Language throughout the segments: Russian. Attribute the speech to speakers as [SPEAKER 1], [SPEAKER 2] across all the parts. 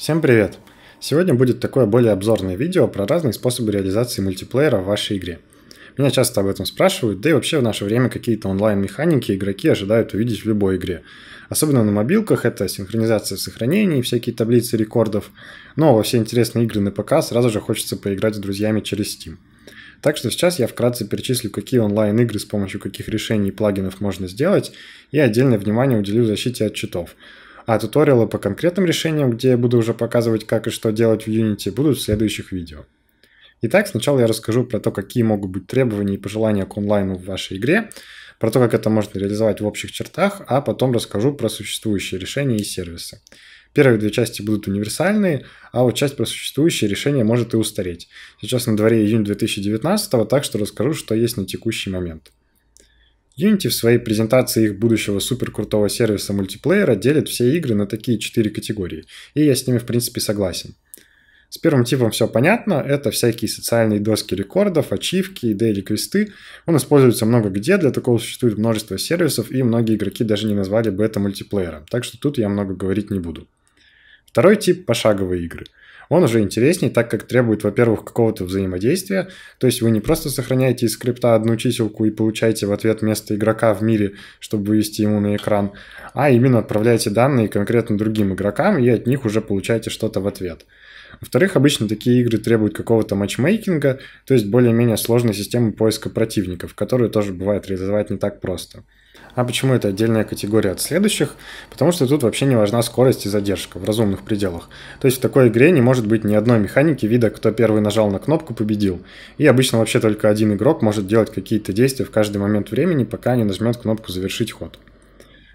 [SPEAKER 1] Всем привет! Сегодня будет такое более обзорное видео про разные способы реализации мультиплеера в вашей игре. Меня часто об этом спрашивают, да и вообще в наше время какие-то онлайн-механики игроки ожидают увидеть в любой игре. Особенно на мобилках это синхронизация сохранений, всякие таблицы рекордов, но во все интересные игры на ПК сразу же хочется поиграть с друзьями через Steam. Так что сейчас я вкратце перечислю, какие онлайн-игры с помощью каких решений и плагинов можно сделать, и отдельное внимание уделю защите от читов. А туториалы по конкретным решениям, где я буду уже показывать, как и что делать в Unity, будут в следующих видео. Итак, сначала я расскажу про то, какие могут быть требования и пожелания к онлайну в вашей игре, про то, как это можно реализовать в общих чертах, а потом расскажу про существующие решения и сервисы. Первые две части будут универсальные, а вот часть про существующие решения может и устареть. Сейчас на дворе июнь 2019, так что расскажу, что есть на текущий момент. Unity в своей презентации их будущего суперкрутого сервиса мультиплеера делит все игры на такие четыре категории, и я с ними в принципе согласен. С первым типом все понятно, это всякие социальные доски рекордов, ачивки и дейли-квесты. Он используется много где, для такого существует множество сервисов, и многие игроки даже не назвали бы это мультиплеером, так что тут я много говорить не буду. Второй тип – пошаговые игры – он уже интереснее, так как требует, во-первых, какого-то взаимодействия, то есть вы не просто сохраняете из скрипта одну чиселку и получаете в ответ место игрока в мире, чтобы вывести ему на экран, а именно отправляете данные конкретно другим игрокам и от них уже получаете что-то в ответ. Во-вторых, обычно такие игры требуют какого-то матчмейкинга, то есть более-менее сложной системы поиска противников, которую тоже бывает реализовать не так просто. А почему это отдельная категория от следующих? Потому что тут вообще не важна скорость и задержка в разумных пределах. То есть в такой игре не может быть ни одной механики вида, кто первый нажал на кнопку, победил. И обычно вообще только один игрок может делать какие-то действия в каждый момент времени, пока не нажмет кнопку «Завершить ход».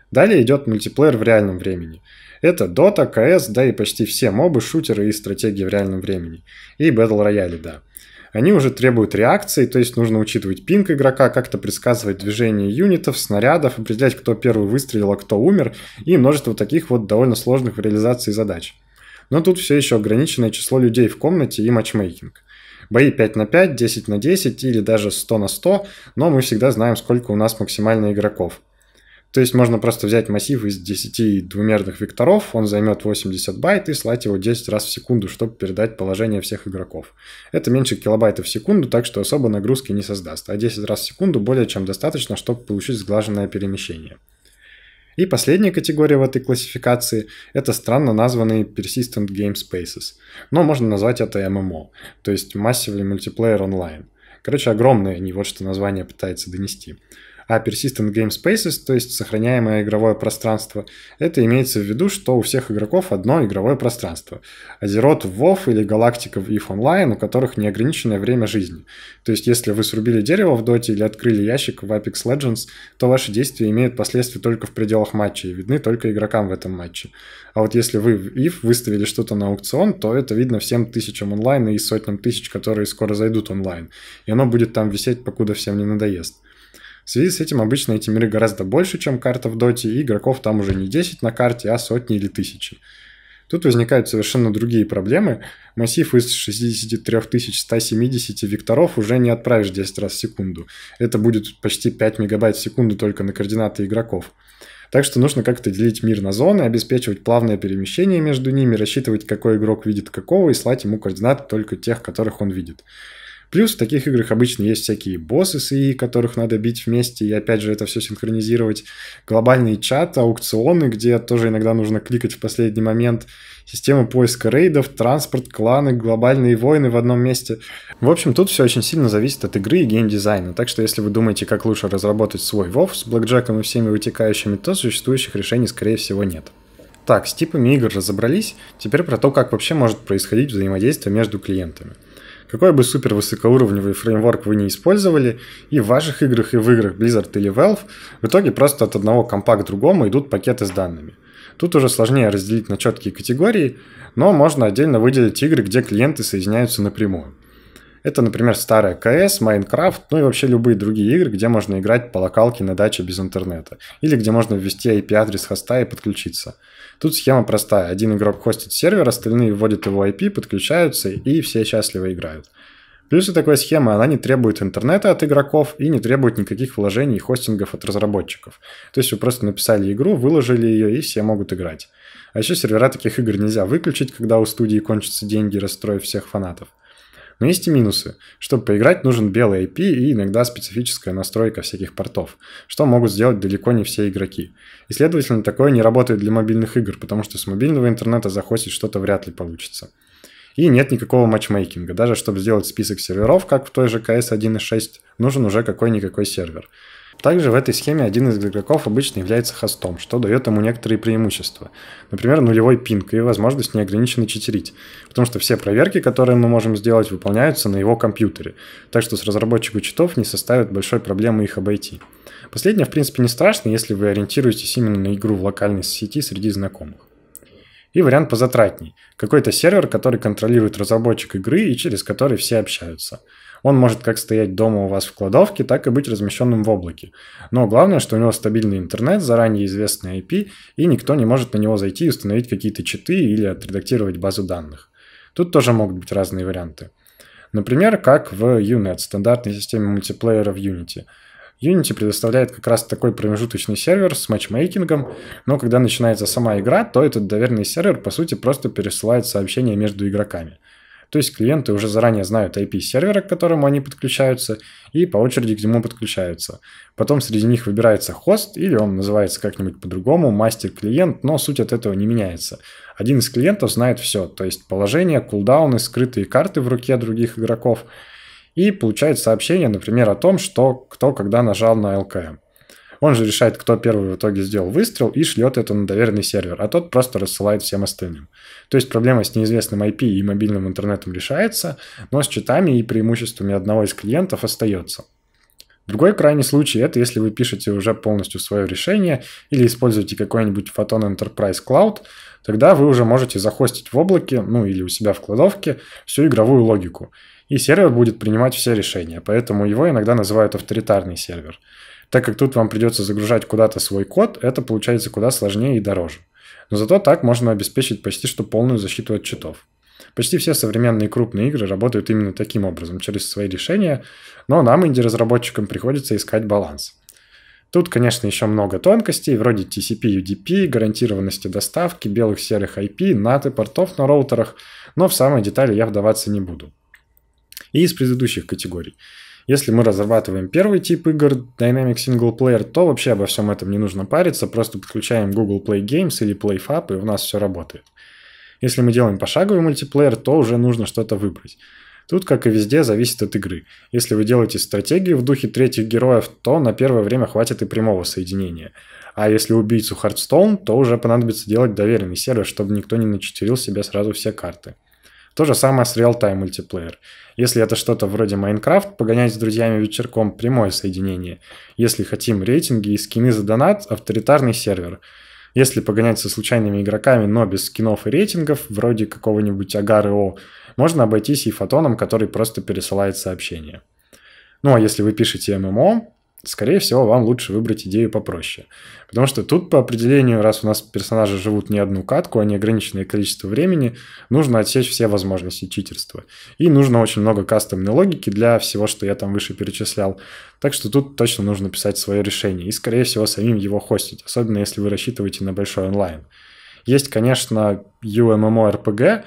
[SPEAKER 1] Далее идет мультиплеер в реальном времени. Это Dota, CS, да и почти все мобы, шутеры и стратегии в реальном времени. И Battle Royale, да они уже требуют реакции, то есть нужно учитывать пинг игрока, как-то предсказывать движение юнитов, снарядов, определять, кто первый выстрелил, а кто умер, и множество таких вот довольно сложных в реализации задач. Но тут все еще ограниченное число людей в комнате и матчмейкинг. Бои 5 на 5, 10 на 10 или даже 100 на 100, но мы всегда знаем, сколько у нас максимально игроков. То есть можно просто взять массив из 10 двумерных векторов, он займет 80 байт и слать его 10 раз в секунду, чтобы передать положение всех игроков. Это меньше килобайта в секунду, так что особо нагрузки не создаст, а 10 раз в секунду более чем достаточно, чтобы получить сглаженное перемещение. И последняя категория в этой классификации — это странно названные Persistent Game Spaces. Но можно назвать это MMO, то есть Massively Multiplayer Online. Короче, огромные они, вот что название пытается донести а persistent game spaces, то есть сохраняемое игровое пространство, это имеется в виду, что у всех игроков одно игровое пространство. Азерот в WoW или Галактика в EVE Online, у которых неограниченное время жизни. То есть если вы срубили дерево в доте или открыли ящик в Apex Legends, то ваши действия имеют последствия только в пределах матча и видны только игрокам в этом матче. А вот если вы в EVE выставили что-то на аукцион, то это видно всем тысячам онлайн и сотням тысяч, которые скоро зайдут онлайн. И оно будет там висеть, покуда всем не надоест. В связи с этим обычно эти миры гораздо больше, чем карта в доте, и игроков там уже не 10 на карте, а сотни или тысячи. Тут возникают совершенно другие проблемы. Массив из 63 170 векторов уже не отправишь 10 раз в секунду. Это будет почти 5 мегабайт в секунду только на координаты игроков. Так что нужно как-то делить мир на зоны, обеспечивать плавное перемещение между ними, рассчитывать, какой игрок видит какого, и слать ему координаты только тех, которых он видит. Плюс в таких играх обычно есть всякие боссы с ИИ, которых надо бить вместе, и опять же это все синхронизировать. Глобальный чат, аукционы, где тоже иногда нужно кликать в последний момент. Система поиска рейдов, транспорт, кланы, глобальные войны в одном месте. В общем, тут все очень сильно зависит от игры и геймдизайна. Так что если вы думаете, как лучше разработать свой WoW с блэкджеком и всеми вытекающими, то существующих решений, скорее всего, нет. Так, с типами игр разобрались, теперь про то, как вообще может происходить взаимодействие между клиентами. Какой бы супер высокоуровневый фреймворк вы не использовали, и в ваших играх, и в играх Blizzard или Valve, в итоге просто от одного компа к другому идут пакеты с данными. Тут уже сложнее разделить на четкие категории, но можно отдельно выделить игры, где клиенты соединяются напрямую. Это, например, старая КС, Майнкрафт, ну и вообще любые другие игры, где можно играть по локалке на даче без интернета. Или где можно ввести IP-адрес хоста и подключиться. Тут схема простая. Один игрок хостит сервер, остальные вводят его IP, подключаются и все счастливо играют. Плюсы такой схемы, она не требует интернета от игроков и не требует никаких вложений и хостингов от разработчиков. То есть вы просто написали игру, выложили ее и все могут играть. А еще сервера таких игр нельзя выключить, когда у студии кончатся деньги, расстроив всех фанатов. Но есть и минусы. Чтобы поиграть, нужен белый IP и иногда специфическая настройка всяких портов, что могут сделать далеко не все игроки. И, следовательно, такое не работает для мобильных игр, потому что с мобильного интернета захостить что-то вряд ли получится. И нет никакого матчмейкинга. Даже чтобы сделать список серверов, как в той же CS 1.6, нужен уже какой-никакой сервер. Также в этой схеме один из игроков обычно является хостом, что дает ему некоторые преимущества. Например, нулевой пинг и возможность неограниченно читерить, потому что все проверки, которые мы можем сделать, выполняются на его компьютере, так что с разработчику читов не составит большой проблемы их обойти. Последнее, в принципе, не страшно, если вы ориентируетесь именно на игру в локальной сети среди знакомых. И вариант позатратней. Какой-то сервер, который контролирует разработчик игры и через который все общаются. Он может как стоять дома у вас в кладовке, так и быть размещенным в облаке. Но главное, что у него стабильный интернет, заранее известный IP, и никто не может на него зайти и установить какие-то читы или отредактировать базу данных. Тут тоже могут быть разные варианты. Например, как в UNet, стандартной системе мультиплеера в Unity. Unity предоставляет как раз такой промежуточный сервер с матчмейкингом, но когда начинается сама игра, то этот доверенный сервер, по сути, просто пересылает сообщения между игроками – то есть клиенты уже заранее знают IP сервера, к которому они подключаются, и по очереди к нему подключаются. Потом среди них выбирается хост, или он называется как-нибудь по-другому, мастер-клиент, но суть от этого не меняется. Один из клиентов знает все, то есть положение, кулдауны, скрытые карты в руке других игроков, и получает сообщение, например, о том, что кто когда нажал на LKM. Он же решает, кто первый в итоге сделал выстрел и шлет это на доверенный сервер, а тот просто рассылает всем остальным. То есть проблема с неизвестным IP и мобильным интернетом решается, но с читами и преимуществами одного из клиентов остается. Другой крайний случай – это если вы пишете уже полностью свое решение или используете какой-нибудь Photon Enterprise Cloud, тогда вы уже можете захостить в облаке, ну или у себя в кладовке, всю игровую логику. И сервер будет принимать все решения, поэтому его иногда называют авторитарный сервер. Так как тут вам придется загружать куда-то свой код, это получается куда сложнее и дороже. Но зато так можно обеспечить почти что полную защиту от читов. Почти все современные крупные игры работают именно таким образом, через свои решения, но нам, инди-разработчикам, приходится искать баланс. Тут, конечно, еще много тонкостей, вроде TCP, UDP, гарантированности доставки, белых серых IP, NAT и портов на роутерах, но в самой детали я вдаваться не буду. И из предыдущих категорий. Если мы разрабатываем первый тип игр Dynamic Single Player, то вообще обо всем этом не нужно париться, просто подключаем Google Play Games или PlayFab, и у нас все работает. Если мы делаем пошаговый мультиплеер, то уже нужно что-то выбрать. Тут, как и везде, зависит от игры. Если вы делаете стратегию в духе третьих героев, то на первое время хватит и прямого соединения. А если убийцу Хардстоун, то уже понадобится делать доверенный сервис, чтобы никто не начатерил себе сразу все карты. То же самое с real-time мультиплеер. Если это что-то вроде Майнкрафт, погонять с друзьями вечерком – прямое соединение. Если хотим рейтинги и скины за донат – авторитарный сервер. Если погонять со случайными игроками, но без скинов и рейтингов, вроде какого-нибудь Агары О, можно обойтись и фотоном, который просто пересылает сообщение. Ну а если вы пишете ММО, скорее всего, вам лучше выбрать идею попроще. Потому что тут по определению, раз у нас персонажи живут не одну катку, а не ограниченное количество времени, нужно отсечь все возможности читерства. И нужно очень много кастомной логики для всего, что я там выше перечислял. Так что тут точно нужно писать свое решение и, скорее всего, самим его хостить, особенно если вы рассчитываете на большой онлайн. Есть, конечно, UMMORPG,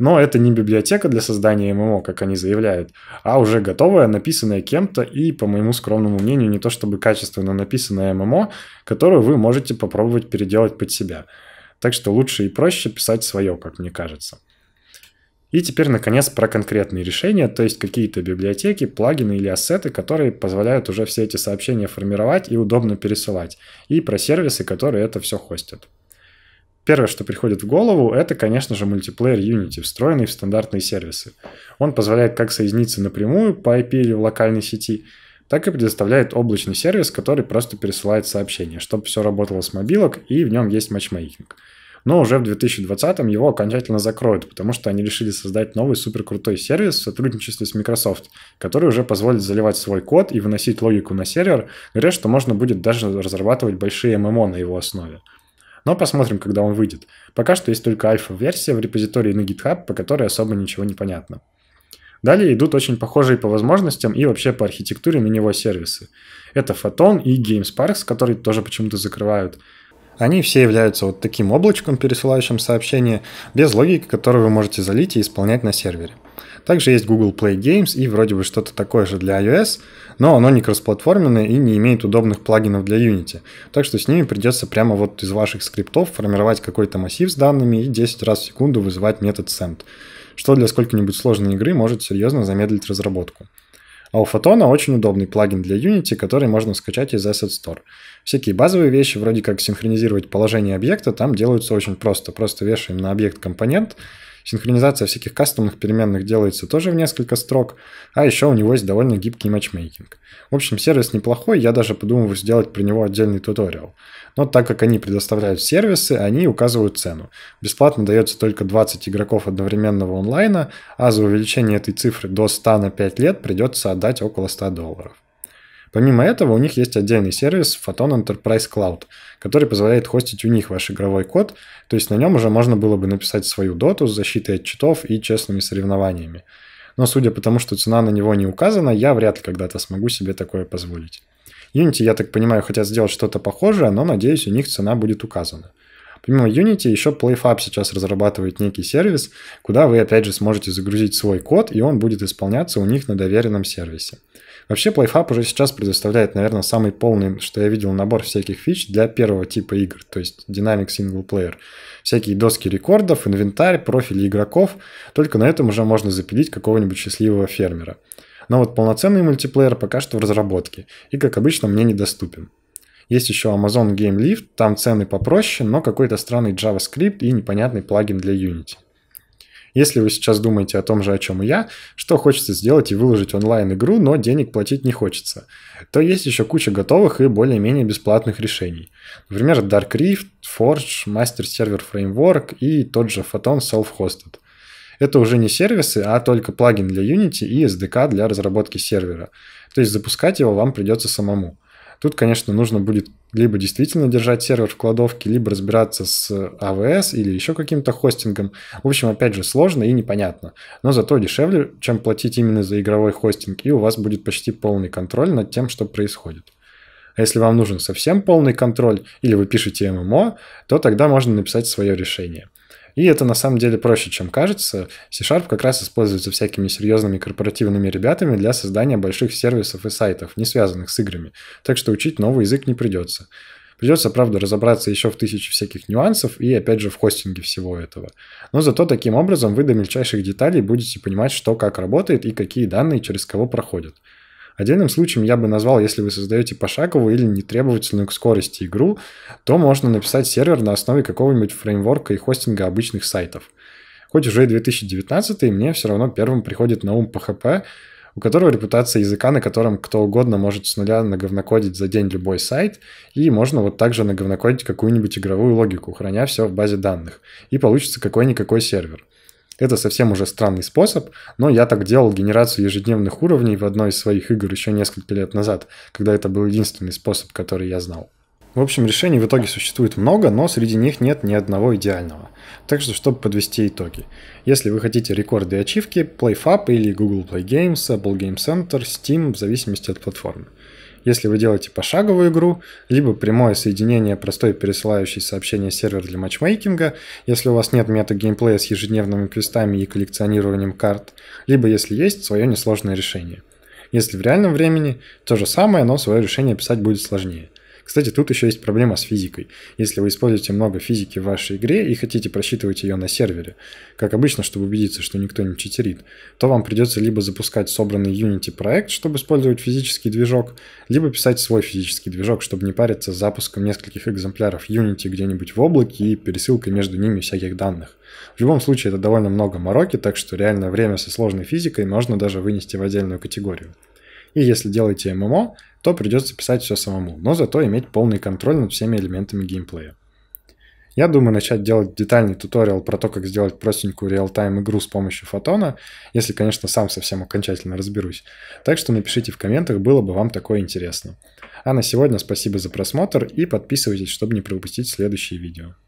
[SPEAKER 1] но это не библиотека для создания ММО, как они заявляют, а уже готовая, написанная кем-то и, по моему скромному мнению, не то чтобы качественно написанная ММО, которую вы можете попробовать переделать под себя. Так что лучше и проще писать свое, как мне кажется. И теперь, наконец, про конкретные решения, то есть какие-то библиотеки, плагины или ассеты, которые позволяют уже все эти сообщения формировать и удобно пересылать, и про сервисы, которые это все хостят. Первое, что приходит в голову, это, конечно же, мультиплеер Unity, встроенный в стандартные сервисы. Он позволяет как соединиться напрямую по IP или в локальной сети, так и предоставляет облачный сервис, который просто пересылает сообщения, чтобы все работало с мобилок и в нем есть матчмейкинг. Но уже в 2020-м его окончательно закроют, потому что они решили создать новый суперкрутой сервис в сотрудничестве с Microsoft, который уже позволит заливать свой код и выносить логику на сервер, говоря, что можно будет даже разрабатывать большие ММО на его основе. Но посмотрим, когда он выйдет. Пока что есть только альфа-версия в репозитории на GitHub, по которой особо ничего не понятно. Далее идут очень похожие по возможностям и вообще по архитектуре на него сервисы. Это Photon и GameSparks, которые тоже почему-то закрывают. Они все являются вот таким облачком, пересылающим сообщения, без логики, которую вы можете залить и исполнять на сервере. Также есть Google Play Games и вроде бы что-то такое же для iOS, но оно не кроссплатформенное и не имеет удобных плагинов для Unity. Так что с ними придется прямо вот из ваших скриптов формировать какой-то массив с данными и 10 раз в секунду вызывать метод send, что для сколько-нибудь сложной игры может серьезно замедлить разработку. А у Фотона очень удобный плагин для Unity, который можно скачать из Asset Store. Всякие базовые вещи, вроде как синхронизировать положение объекта, там делаются очень просто. Просто вешаем на объект компонент, Синхронизация всяких кастомных переменных делается тоже в несколько строк, а еще у него есть довольно гибкий матчмейкинг. В общем, сервис неплохой, я даже подумываю сделать про него отдельный туториал. Но так как они предоставляют сервисы, они указывают цену. Бесплатно дается только 20 игроков одновременного онлайна, а за увеличение этой цифры до 100 на 5 лет придется отдать около 100 долларов. Помимо этого, у них есть отдельный сервис Photon Enterprise Cloud, который позволяет хостить у них ваш игровой код, то есть на нем уже можно было бы написать свою доту с защитой от читов и честными соревнованиями. Но судя по тому, что цена на него не указана, я вряд ли когда-то смогу себе такое позволить. Unity, я так понимаю, хотят сделать что-то похожее, но, надеюсь, у них цена будет указана. Помимо Unity, еще PlayFab сейчас разрабатывает некий сервис, куда вы опять же сможете загрузить свой код, и он будет исполняться у них на доверенном сервисе. Вообще, PlayFab уже сейчас предоставляет, наверное, самый полный, что я видел, набор всяких фич для первого типа игр, то есть Dynamic Single Player. Всякие доски рекордов, инвентарь, профили игроков. Только на этом уже можно запилить какого-нибудь счастливого фермера. Но вот полноценный мультиплеер пока что в разработке и, как обычно, мне недоступен. Есть еще Amazon Game Lift, там цены попроще, но какой-то странный JavaScript и непонятный плагин для Unity. Если вы сейчас думаете о том же, о чем и я, что хочется сделать и выложить онлайн-игру, но денег платить не хочется, то есть еще куча готовых и более-менее бесплатных решений. Например, Dark Rift, Forge, Master Server Framework и тот же Photon Self-Hosted. Это уже не сервисы, а только плагин для Unity и SDK для разработки сервера. То есть запускать его вам придется самому. Тут, конечно, нужно будет либо действительно держать сервер в кладовке, либо разбираться с э, AWS или еще каким-то хостингом. В общем, опять же, сложно и непонятно. Но зато дешевле, чем платить именно за игровой хостинг, и у вас будет почти полный контроль над тем, что происходит. А если вам нужен совсем полный контроль, или вы пишете ММО, то тогда можно написать свое решение – и это на самом деле проще, чем кажется. C-Sharp как раз используется всякими серьезными корпоративными ребятами для создания больших сервисов и сайтов, не связанных с играми. Так что учить новый язык не придется. Придется, правда, разобраться еще в тысячи всяких нюансов и, опять же, в хостинге всего этого. Но зато таким образом вы до мельчайших деталей будете понимать, что как работает и какие данные через кого проходят. Отдельным случаем я бы назвал, если вы создаете пошаговую или нетребовательную к скорости игру, то можно написать сервер на основе какого-нибудь фреймворка и хостинга обычных сайтов. Хоть уже и 2019, мне все равно первым приходит на ум PHP, у которого репутация языка, на котором кто угодно может с нуля наговнокодить за день любой сайт, и можно вот также наговнокодить какую-нибудь игровую логику, храня все в базе данных, и получится какой-никакой сервер – это совсем уже странный способ, но я так делал генерацию ежедневных уровней в одной из своих игр еще несколько лет назад, когда это был единственный способ, который я знал. В общем, решений в итоге существует много, но среди них нет ни одного идеального. Так что, чтобы подвести итоги. Если вы хотите рекорды и ачивки, PlayFab или Google Play Games, Apple Game Center, Steam, в зависимости от платформы – если вы делаете пошаговую игру, либо прямое соединение простой пересылающей сообщение сервер для матчмейкинга, если у вас нет мета-геймплея с ежедневными квестами и коллекционированием карт, либо если есть свое несложное решение. Если в реальном времени, то же самое, но свое решение писать будет сложнее – кстати, тут еще есть проблема с физикой. Если вы используете много физики в вашей игре и хотите просчитывать ее на сервере, как обычно, чтобы убедиться, что никто не читерит, то вам придется либо запускать собранный Unity проект, чтобы использовать физический движок, либо писать свой физический движок, чтобы не париться с запуском нескольких экземпляров Unity где-нибудь в облаке и пересылкой между ними всяких данных. В любом случае, это довольно много мороки, так что реальное время со сложной физикой можно даже вынести в отдельную категорию. И если делаете ММО, то придется писать все самому, но зато иметь полный контроль над всеми элементами геймплея. Я думаю начать делать детальный туториал про то, как сделать простенькую реал-тайм игру с помощью фотона, если, конечно, сам совсем окончательно разберусь. Так что напишите в комментах, было бы вам такое интересно. А на сегодня спасибо за просмотр и подписывайтесь, чтобы не пропустить следующие видео.